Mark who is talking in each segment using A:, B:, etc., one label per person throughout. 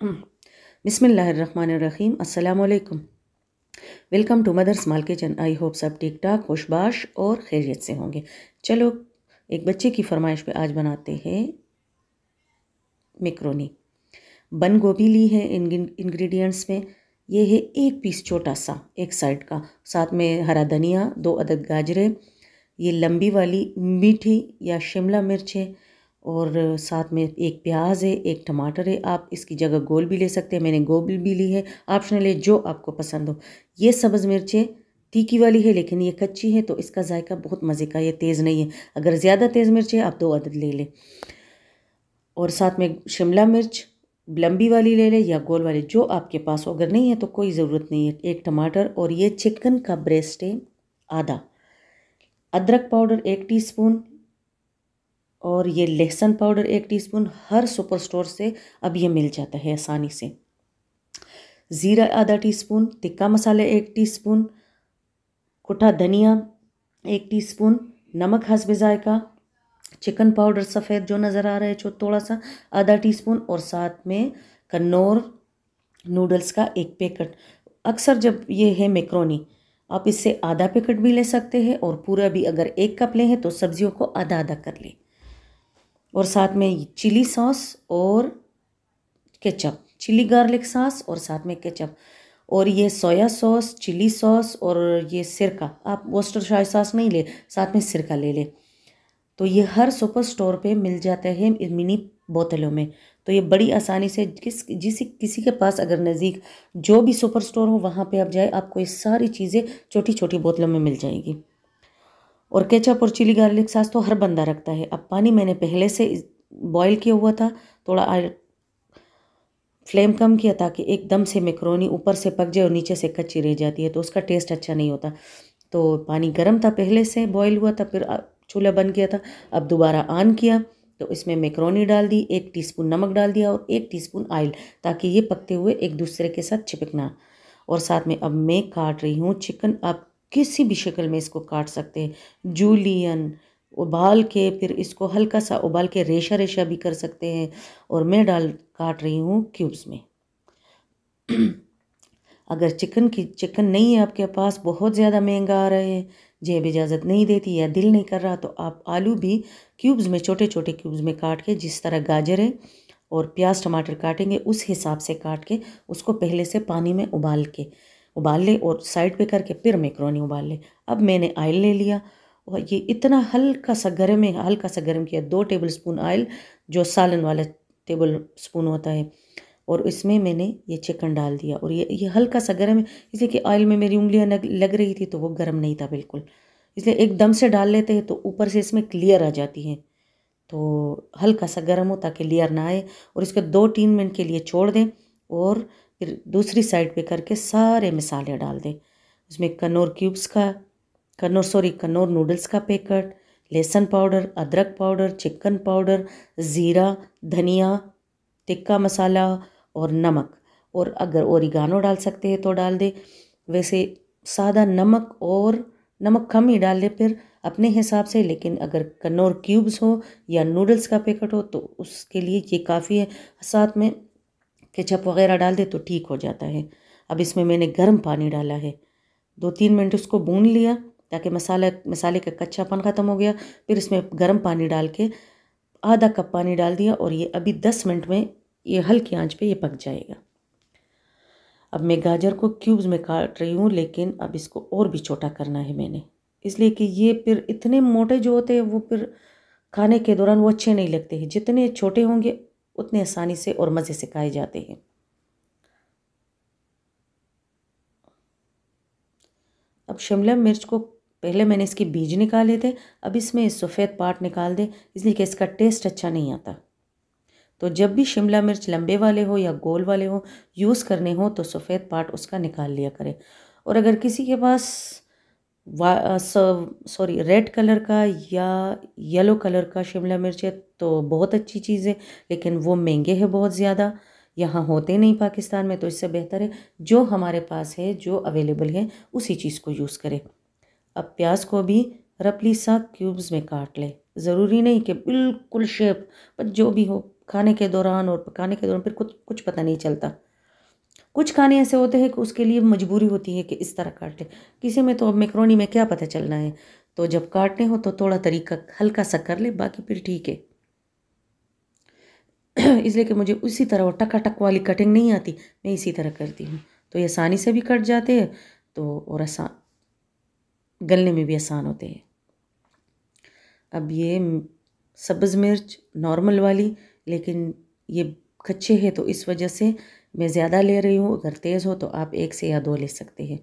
A: बिसमीम् अल्लाम welcome to mother's mall kitchen I hope सब ठीक ठाक खुशबाश और खैरियत से होंगे चलो एक बच्चे की फरमाइश पे आज बनाते हैं मेकरोनी बन गोभी ली है इंग्रेडिएंट्स में ये है एक पीस छोटा सा एक साइड का साथ में हरा धनिया दो अदद गाजरे ये लंबी वाली मीठी या शिमला मिर्च है और साथ में एक प्याज है एक टमाटर है आप इसकी जगह गोल भी ले सकते हैं मैंने गोल भी ली है ऑप्शनल है जो आपको पसंद हो ये सब्ज़ मिर्चें तीखी वाली है लेकिन ये कच्ची है तो इसका जायका बहुत मज़े का ये तेज़ नहीं है अगर ज़्यादा तेज़ मिर्च है आप दो अदद ले लें और साथ में शिमला मिर्च लंबी वाली ले लें या गोल वाली जो आपके पास हो अगर नहीं है तो कोई ज़रूरत नहीं है एक टमाटर और ये चिकन का ब्रेस्ट है आधा अदरक पाउडर एक टीस्पून और ये लहसुन पाउडर एक टीस्पून हर सुपर स्टोर से अब ये मिल जाता है आसानी से ज़ीरा आधा टीस्पून तिक्का मसाला एक टीस्पून कुटा धनिया एक टीस्पून नमक हसब ज़ायका चिकन पाउडर सफ़ेद जो नज़र आ रहा है जो थोड़ा सा आधा टीस्पून और साथ में कन्नौर नूडल्स का एक पैकेट अक्सर जब ये है मेकरोनी आप इससे आधा पैकेट भी ले सकते हैं और पूरा भी अगर एक कप लें तो सब्जियों को आधा आधा कर लें और साथ में चिली सॉस और केचप चिली गार्लिक सॉस और साथ में केचप और ये सोया सॉस चिली सॉस और ये सिरका आप वोस्टर शाही सॉस नहीं ले साथ में सिरका ले लें तो ये हर सुपर स्टोर पे मिल जाता है मिनी बोतलों में तो ये बड़ी आसानी से किस जिस किसी के पास अगर नज़दीक जो भी सुपर स्टोर हो वहाँ पे आप जाए आपको ये सारी चीज़ें छोटी छोटी बोतलों में मिल जाएंगी और केचप और चिली गार्लिक सास तो हर बंदा रखता है अब पानी मैंने पहले से बॉईल किया हुआ था थोड़ा फ्लेम कम किया ताकि एकदम से मैक्रोनी ऊपर से पक जाए और नीचे से कच्ची रह जाती है तो उसका टेस्ट अच्छा नहीं होता तो पानी गर्म था पहले से बॉयल हुआ था फिर चूल्हा बन गया था अब दोबारा ऑन किया तो इसमें मैक्रोनी डाल दी एक टीस्पून नमक डाल दिया और एक टीस्पून ऑयल ताकि ये पकते हुए एक दूसरे के साथ चिपकना और साथ में अब मैं काट रही हूँ चिकन आप किसी भी शक्ल में इसको काट सकते हैं जूलियन उबाल के फिर इसको हल्का सा उबाल के रेशा रेशा भी कर सकते हैं और मैं डाल काट रही हूँ क्यूब्स में अगर चिकन की चिकन नहीं है आपके पास बहुत ज़्यादा महंगा आ रहा है जेब इजाज़त नहीं देती या दिल नहीं कर रहा तो आप आलू भी क्यूब्स में छोटे छोटे क्यूब्स में काट के जिस तरह गाजर है और प्याज टमाटर काटेंगे उस हिसाब से काट के उसको पहले से पानी में उबाल के उबाल ले और साइड पे करके फिर मेकरोनी उबाल ले अब मैंने आयल ले लिया और ये इतना हल्का सा गर्म है हल्का सा गर्म किया दो टेबल स्पून आयल जो सालन वाला टेबल स्पून होता है और इसमें मैंने ये चिकन डाल दिया और ये ये हल्का सा गर्म है इसलिए कि ऑयल में मेरी उंगलियाँ लग रही थी तो वो गर्म नहीं था बिल्कुल इसलिए एकदम से डाल लेते हैं तो ऊपर से इसमें क्लियर आ जाती है तो हल्का सा गर्म हो ताकि लेयर ना आए और इसको दो तीन मिनट के लिए छोड़ दें और फिर दूसरी साइड पे करके सारे मिसाले डाल दें उसमें कन्नौर क्यूब्स का कन्नौर सॉरी कन्नौर नूडल्स का पैकेट लहसुन पाउडर अदरक पाउडर चिकन पाउडर ज़ीरा धनिया टिक्का मसाला और नमक और अगर ओरिगानो डाल सकते हैं तो डाल दें वैसे सादा नमक और नमक कम ही डाल दें फिर अपने हिसाब से लेकिन अगर कन्नौर क्यूब्स हो या नूडल्स का पैकेट हो तो उसके लिए ये काफ़ी है साथ में केचप वगैरह डाल दे तो ठीक हो जाता है अब इसमें मैंने गर्म पानी डाला है दो तीन मिनट उसको भून लिया ताकि मसाला मसाले का कच्चापन ख़त्म हो गया फिर इसमें गर्म पानी डाल के आधा कप पानी डाल दिया और ये अभी दस मिनट में ये हल्की आंच पे ये पक जाएगा अब मैं गाजर को क्यूब्स में काट रही हूँ लेकिन अब इसको और भी छोटा करना है मैंने इसलिए कि ये फिर इतने मोटे जो होते हैं वो फिर खाने के दौरान वो अच्छे नहीं लगते हैं जितने छोटे होंगे उतने आसानी से और मज़े से खाए जाते हैं अब शिमला मिर्च को पहले मैंने इसके बीज निकाले थे अब इसमें इस सफ़ेद पार्ट निकाल दें इसलिए कि इसका टेस्ट अच्छा नहीं आता तो जब भी शिमला मिर्च लंबे वाले हो या गोल वाले हो यूज़ करने हो तो सफ़ेद पार्ट उसका निकाल लिया करें और अगर किसी के पास सॉरी रेड कलर का या येलो कलर का शिमला मिर्च है तो बहुत अच्छी चीज़ है लेकिन वो महंगे हैं बहुत ज़्यादा यहाँ होते नहीं पाकिस्तान में तो इससे बेहतर है जो हमारे पास है जो अवेलेबल है उसी चीज़ को यूज़ करें अब प्याज को भी रपली सा क्यूब्स में काट लें ज़रूरी नहीं कि बिल्कुल शेप पर जो भी हो खाने के दौरान और पकाने के दौरान फिर कुछ कुछ पता नहीं चलता कुछ खाने ऐसे होते हैं कि उसके लिए मजबूरी होती है कि इस तरह काटें किसी में तो अब मेकरोनी में क्या पता चलना है तो जब काटने हो तो थोड़ा तरीका हल्का सा कर ले बाकी फिर ठीक है इसलिए कि मुझे उसी तरह वो टकाटक वाली कटिंग नहीं आती मैं इसी तरह करती हूँ तो ये आसानी से भी कट जाते हैं तो और आसान गलने में भी आसान होते हैं अब ये सब्ज़ मिर्च नॉर्मल वाली लेकिन ये कच्चे हैं तो इस वजह से मैं ज़्यादा ले रही हूँ अगर तेज़ हो तो आप एक से या दो ले सकते हैं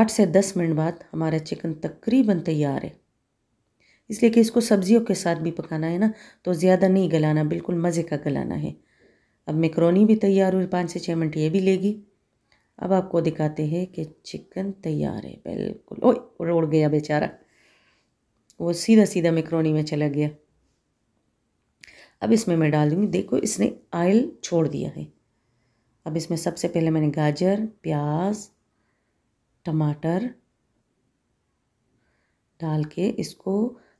A: आठ से दस मिनट बाद हमारा चिकन तकरीबन तैयार है इसलिए कि इसको सब्जियों के साथ भी पकाना है ना तो ज़्यादा नहीं गलाना बिल्कुल मज़े का गलाना है अब मेकरोनी भी तैयार हुई पाँच से छः मिनट ये भी लेगी अब आपको दिखाते हैं कि चिकन तैयार है बिल्कुल ओ रोड़ गया बेचारा वो सीधा सीधा मेकरोनी में चला गया अब इसमें मैं डाल दूँगी देखो इसने आयल छोड़ दिया है अब इसमें सबसे पहले मैंने गाजर प्याज टमाटर डाल के इसको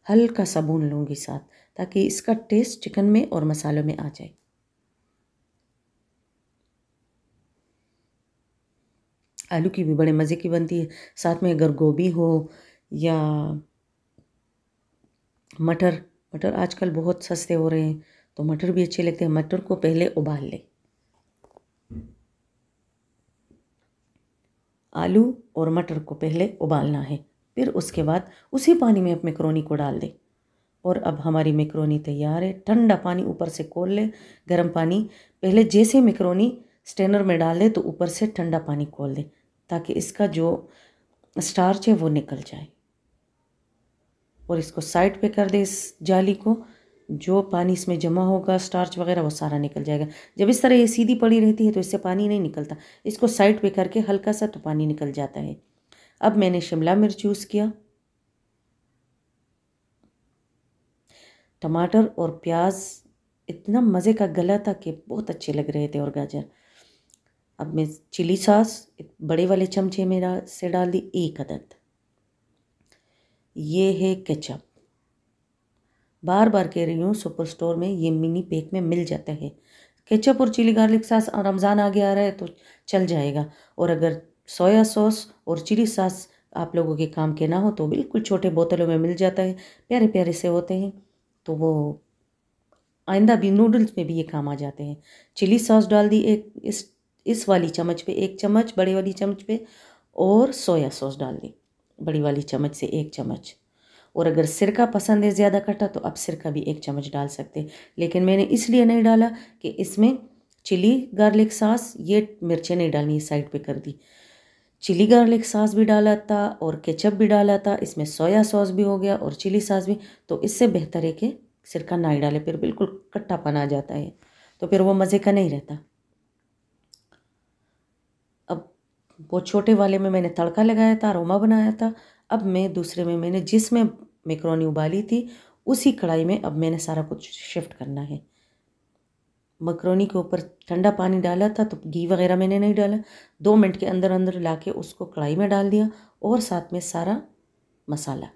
A: हल्का सा भून लूँगी साथ ताकि इसका टेस्ट चिकन में और मसालों में आ जाए आलू की भी बड़े मज़े की बनती है साथ में अगर गोभी हो या मटर मटर आजकल बहुत सस्ते हो रहे हैं तो मटर भी अच्छे लगते हैं मटर को पहले उबाल लें आलू और मटर को पहले उबालना है फिर उसके बाद उसी पानी में आप मेकरोनी को डाल दें और अब हमारी मेकरोनी तैयार है ठंडा पानी ऊपर से खोल ले गर्म पानी पहले जैसे मेकरोनी स्टेनर में डाल दें तो ऊपर से ठंडा पानी खोल दें ताकि इसका जो स्टार्च है वो निकल जाए और इसको साइड पे कर दें इस जाली को जो पानी इसमें जमा होगा स्टार्च वगैरह वो सारा निकल जाएगा जब इस तरह ये सीधी पड़ी रहती है तो इससे पानी नहीं निकलता इसको साइड पे करके हल्का सा तो पानी निकल जाता है अब मैंने शिमला मिर्च यूज़ किया टमाटर और प्याज इतना मज़े का गला था कि बहुत अच्छे लग रहे थे और गाजर अब मैं चिली सॉस बड़े वाले चमचे में से डाल दी एक अदद ये है केचप बार बार कह रही हूँ सुपर स्टोर में ये मिनी पैक में मिल जाता है केचप और चिली गार्लिक सास रमज़ान आगे आ रहा है तो चल जाएगा और अगर सोया सॉस और चिली सास आप लोगों के काम के ना हो तो बिल्कुल छोटे बोतलों में मिल जाता है प्यारे प्यारे से होते हैं तो वो आइंदा भी नूडल्स में भी ये काम आ जाते हैं चिली सॉस डाल दी एक इस इस वाली चम्मच पे एक चम्मच बड़ी वाली चम्मच पे और सोया सॉस डाल दी बड़ी वाली चम्मच से एक चम्मच और अगर सिरका पसंद है ज़्यादा खट्टा तो आप सिरका भी एक चम्मच डाल सकते हैं लेकिन मैंने इसलिए नहीं डाला कि इसमें चिली गार्लिक सास ये मिर्चें नहीं डालनी साइड पे कर दी चिली गार्लिक सास भी डाला था और केचप भी डाला था इसमें सोया सॉस भी हो गया और चिली सास भी तो इससे बेहतर है कि सिरका ना ही डाले फिर बिल्कुल कट्टापन आ जाता है तो फिर वो मज़े का नहीं रहता अब वो छोटे वाले में मैंने तड़का लगाया था अरोमा बनाया था अब मैं दूसरे में मैंने जिसमें मेकरोनी उबाली थी उसी कढ़ाई में अब मैंने सारा कुछ शिफ्ट करना है मकरोनी के ऊपर ठंडा पानी डाला था तो घी वगैरह मैंने नहीं डाला दो मिनट के अंदर अंदर ला के उसको कढ़ाई में डाल दिया और साथ में सारा मसाला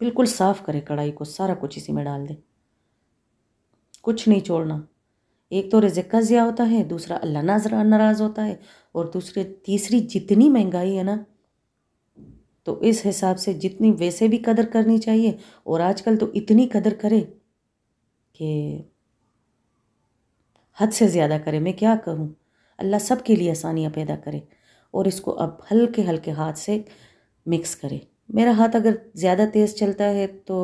A: बिल्कुल साफ़ करें कढ़ाई को सारा कुछ इसी में डाल दें कुछ नहीं छोड़ना एक तो रिजिक का ज़िया होता है दूसरा अल्लाह नाजरा नाराज़ होता है और दूसरे तीसरी जितनी महंगाई है ना तो इस हिसाब से जितनी वैसे भी कदर करनी चाहिए और आजकल तो इतनी कदर करें कि हद से ज़्यादा करें मैं क्या कहूँ अल्लाह सब के लिए आसानियाँ पैदा करे और इसको अब हल्के हल्के हाथ से मिक्स करें मेरा हाथ अगर ज़्यादा तेज़ चलता है तो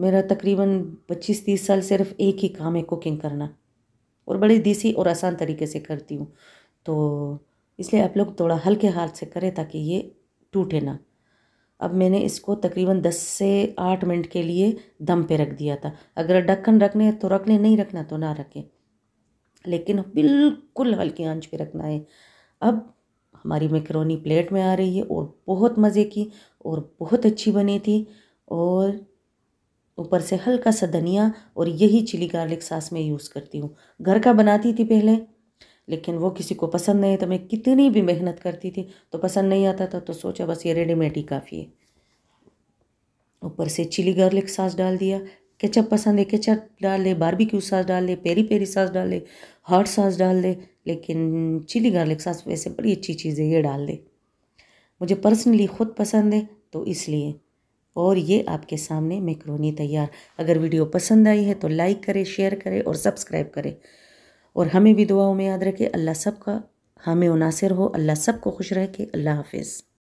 A: मेरा तकरीबन 25-30 साल सिर्फ एक ही काम है कुकिंग करना और बड़ी देसी और आसान तरीके से करती हूँ तो इसलिए आप लोग थोड़ा हल्के हाथ से करें ताकि ये टूटे ना अब मैंने इसको तकरीबन 10 से 8 मिनट के लिए दम पे रख दिया था अगर ढक्कन रखने तो रख लें नहीं रखना तो ना रखें लेकिन बिल्कुल हल्की आंच पे रखना है अब हमारी मैक्रोनी प्लेट में आ रही है और बहुत मज़े की और बहुत अच्छी बनी थी और ऊपर से हल्का सा धनिया और यही चिली गार्लिक सास मैं यूज़ करती हूँ घर का बनाती थी पहले लेकिन वो किसी को पसंद नहीं तो मैं कितनी भी मेहनत करती थी तो पसंद नहीं आता था तो सोचा बस ये रेडीमेड ही काफ़ी है ऊपर से चिली गार्लिक सास डाल दिया केचप पसंद है केचप डाल ले बारबेक्यू सास डाल ले पेरी पेरी सास डाल ले हॉट सास डाल ले लेकिन चिली गार्लिक सास वैसे बड़ी अच्छी चीज़ है ये डाल दे मुझे पर्सनली खुद पसंद है तो इसलिए और ये आपके सामने मैक्रोनी तैयार अगर वीडियो पसंद आई है तो लाइक करें शेयर करें और सब्सक्राइब करें और हमें भी दुआओं में याद रखें अल्लाह सबका हमें नासिर हो अल्लाह सबको खुश रखे अल्लाह हाफिज़